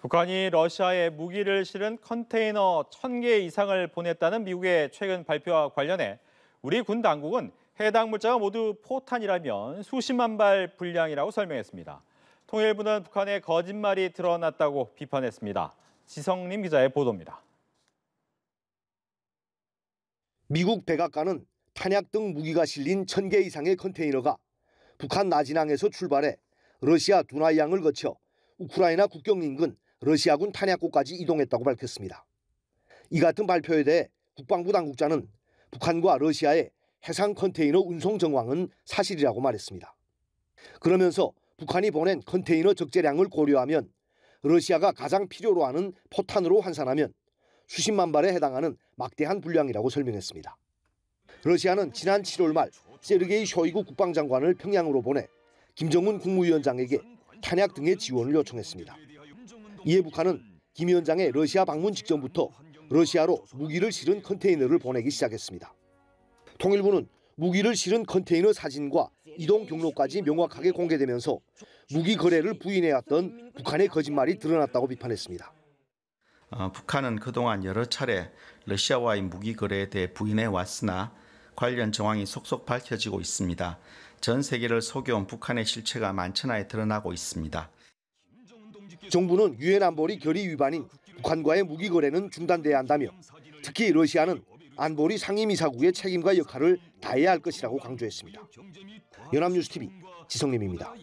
북한이 러시아에 무기를 실은 컨테이너 1000개 이상을 보냈다는 미국의 최근 발표와 관련해 우리 군 당국은 해당 물자가 모두 포탄이라면 수십만 발 분량이라고 설명했습니다. 통일부는 북한의 거짓말이 드러났다고 비판했습니다. 지성림 기자의 보도입니다. 미국 백악관은 탄약 등 무기가 실린 1000개 이상의 컨테이너가 북한 나진항에서 출발해 러시아 두나이양을 거쳐 우크라이나 국경 인근 러시아군 탄약고까지 이동했다고 밝혔습니다. 이 같은 발표에 대해 국방부 당국자는 북한과 러시아의 해상 컨테이너 운송 정황은 사실이라고 말했습니다. 그러면서 북한이 보낸 컨테이너 적재량을 고려하면 러시아가 가장 필요로 하는 포탄으로 환산하면 수십만 발에 해당하는 막대한 분량이라고 설명했습니다. 러시아는 지난 7월 말 세르게이 쇼이구 국방장관을 평양으로 보내 김정은 국무위원장에게 탄약 등의 지원을 요청했습니다. 이에 북한은 김 위원장의 러시아 방문 직전부터 러시아로 무기를 실은 컨테이너를 보내기 시작했습니다. 통일부는 무기를 실은 컨테이너 사진과 이동 경로까지 명확하게 공개되면서 무기 거래를 부인해왔던 북한의 거짓말이 드러났다고 비판했습니다. 어, 북한은 그동안 여러 차례 러시아와의 무기 거래에 대해 부인해 왔으나 관련 정황이 속속 밝혀지고 있습니다. 전 세계를 속여온 북한의 실체가 만천하에 드러나고 있습니다. 정부는 유엔 안보리 결의 위반인 북한과의 무기 거래는 중단돼야 한다며 특히 러시아는 안보리 상임이사국의 책임과 역할을 다해야 할 것이라고 강조했습니다. 연합뉴스TV 지성림입니다.